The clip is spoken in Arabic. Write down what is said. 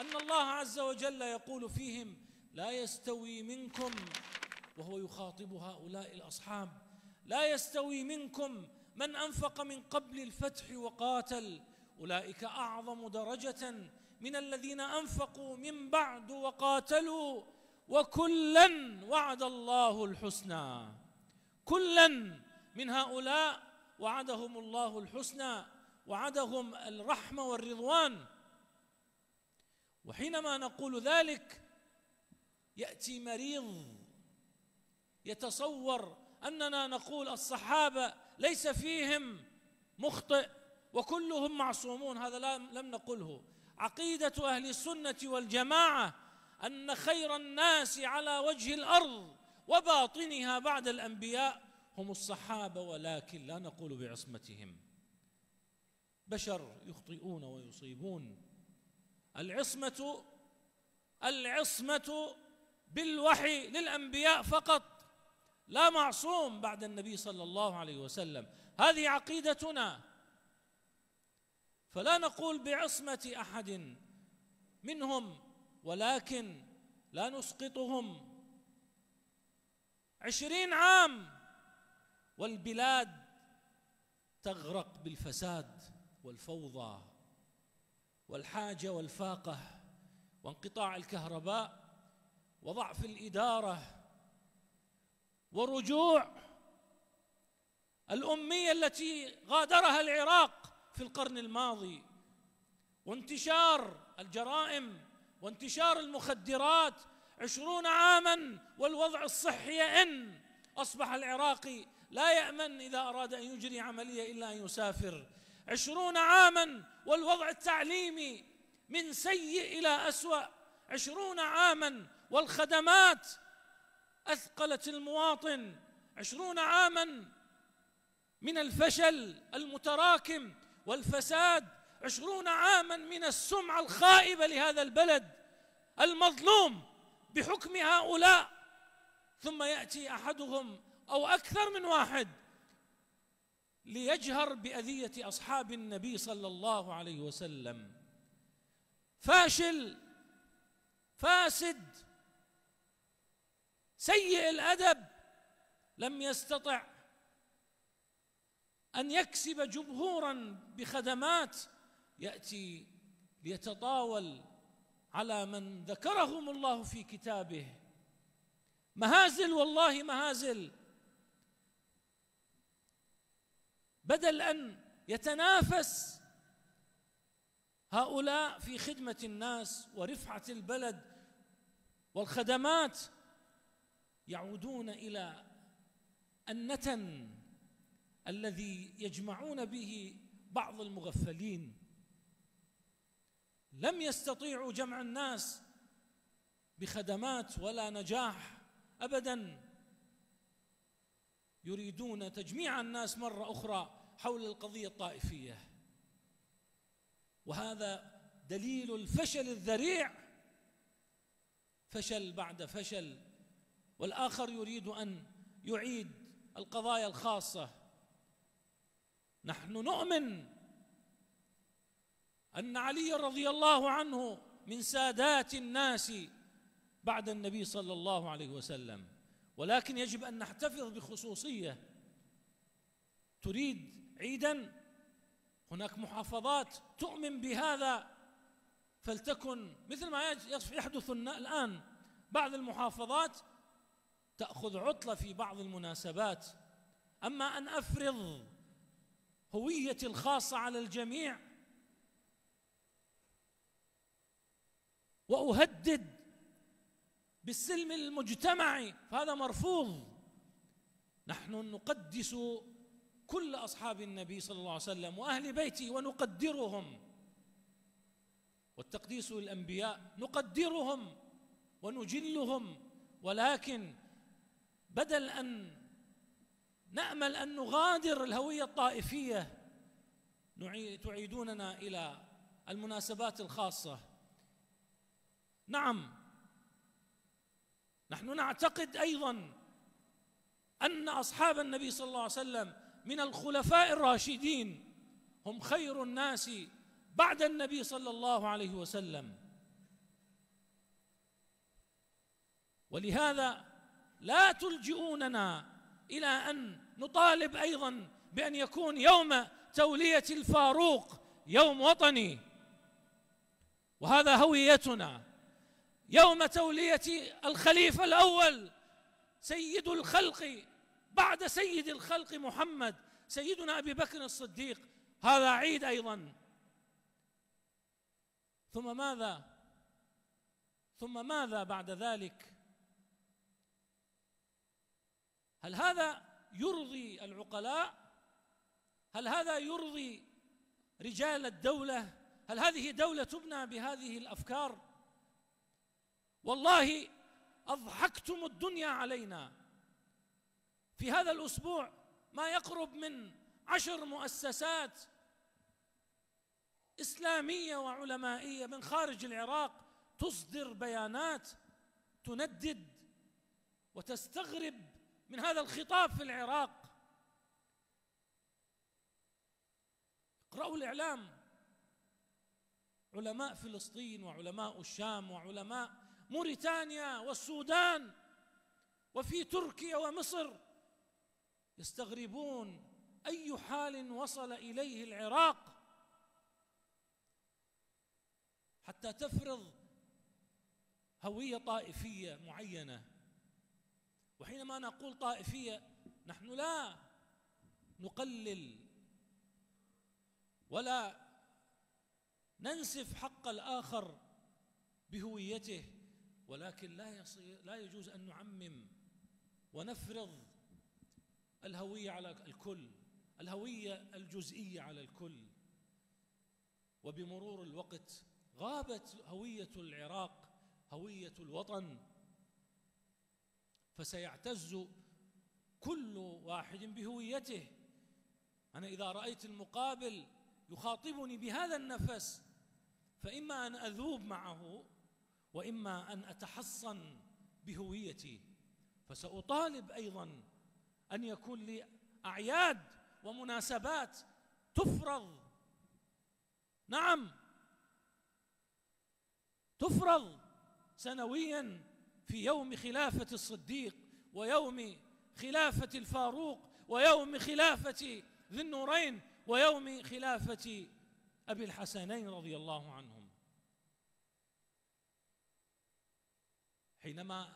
أن الله عز وجل يقول فيهم لا يستوي منكم وهو يخاطب هؤلاء الأصحاب لا يستوي منكم من أنفق من قبل الفتح وقاتل أولئك أعظم درجة من الذين أنفقوا من بعد وقاتلوا وكلا وعد الله الحسنى كلا من هؤلاء وعدهم الله الحسنى وعدهم الرحمة والرضوان وحينما نقول ذلك ياتي مريض يتصور اننا نقول الصحابه ليس فيهم مخطئ وكلهم معصومون هذا لم نقله عقيده اهل السنه والجماعه ان خير الناس على وجه الارض وباطنها بعد الانبياء هم الصحابه ولكن لا نقول بعصمتهم بشر يخطئون ويصيبون العصمة العصمة بالوحي للأنبياء فقط لا معصوم بعد النبي صلى الله عليه وسلم هذه عقيدتنا فلا نقول بعصمة أحد منهم ولكن لا نسقطهم عشرين عام والبلاد تغرق بالفساد والفوضى والحاجة والفاقة وانقطاع الكهرباء وضعف الإدارة ورجوع الأمية التي غادرها العراق في القرن الماضي وانتشار الجرائم وانتشار المخدرات عشرون عاما والوضع الصحي إن أصبح العراقي لا يأمن إذا أراد أن يجري عملية إلا أن يسافر عشرون عاما والوضع التعليمي من سيء إلى أسوأ عشرون عاما والخدمات أثقلت المواطن عشرون عاما من الفشل المتراكم والفساد عشرون عاما من السمعة الخائبة لهذا البلد المظلوم بحكم هؤلاء ثم يأتي أحدهم أو أكثر من واحد ليجهر باذيه اصحاب النبي صلى الله عليه وسلم فاشل فاسد سيء الادب لم يستطع ان يكسب جمهورا بخدمات ياتي ليتطاول على من ذكرهم الله في كتابه مهازل والله مهازل بدل ان يتنافس هؤلاء في خدمه الناس ورفعه البلد والخدمات يعودون الى النتن الذي يجمعون به بعض المغفلين لم يستطيعوا جمع الناس بخدمات ولا نجاح ابدا يريدون تجميع الناس مره اخرى حول القضيه الطائفيه وهذا دليل الفشل الذريع فشل بعد فشل والاخر يريد ان يعيد القضايا الخاصه نحن نؤمن ان علي رضي الله عنه من سادات الناس بعد النبي صلى الله عليه وسلم ولكن يجب أن نحتفظ بخصوصية تريد عيدا هناك محافظات تؤمن بهذا فلتكن مثل ما يحدث الآن بعض المحافظات تأخذ عطلة في بعض المناسبات أما أن أفرض هويتي الخاصة على الجميع وأهدد بالسلم المجتمعي فهذا مرفوض نحن نقدس كل اصحاب النبي صلى الله عليه وسلم واهل بيته ونقدرهم والتقديس للانبياء نقدرهم ونجلهم ولكن بدل ان نامل ان نغادر الهويه الطائفيه تعيدوننا الى المناسبات الخاصه نعم نحن نعتقد ايضا ان اصحاب النبي صلى الله عليه وسلم من الخلفاء الراشدين هم خير الناس بعد النبي صلى الله عليه وسلم ولهذا لا تلجئوننا الى ان نطالب ايضا بان يكون يوم توليه الفاروق يوم وطني وهذا هويتنا يوم تولية الخليفة الأول سيد الخلق بعد سيد الخلق محمد سيدنا أبي بكر الصديق هذا عيد أيضا ثم ماذا ثم ماذا بعد ذلك هل هذا يرضي العقلاء هل هذا يرضي رجال الدولة هل هذه دولة تبنى بهذه الأفكار والله أضحكتم الدنيا علينا في هذا الأسبوع ما يقرب من عشر مؤسسات إسلامية وعلمائية من خارج العراق تصدر بيانات تندد وتستغرب من هذا الخطاب في العراق اقرأوا الإعلام علماء فلسطين وعلماء الشام وعلماء موريتانيا والسودان وفي تركيا ومصر يستغربون اي حال وصل اليه العراق حتى تفرض هويه طائفيه معينه وحينما نقول طائفيه نحن لا نقلل ولا ننسف حق الاخر بهويته ولكن لا يصير لا يجوز ان نعمم ونفرض الهويه على الكل الهويه الجزئيه على الكل وبمرور الوقت غابت هويه العراق هويه الوطن فسيعتز كل واحد بهويته انا اذا رايت المقابل يخاطبني بهذا النفس فاما ان اذوب معه واما ان اتحصن بهويتي فساطالب ايضا ان يكون لي اعياد ومناسبات تفرض نعم تفرض سنويا في يوم خلافه الصديق ويوم خلافه الفاروق ويوم خلافه ذي النورين ويوم خلافه ابي الحسنين رضي الله عنهم حينما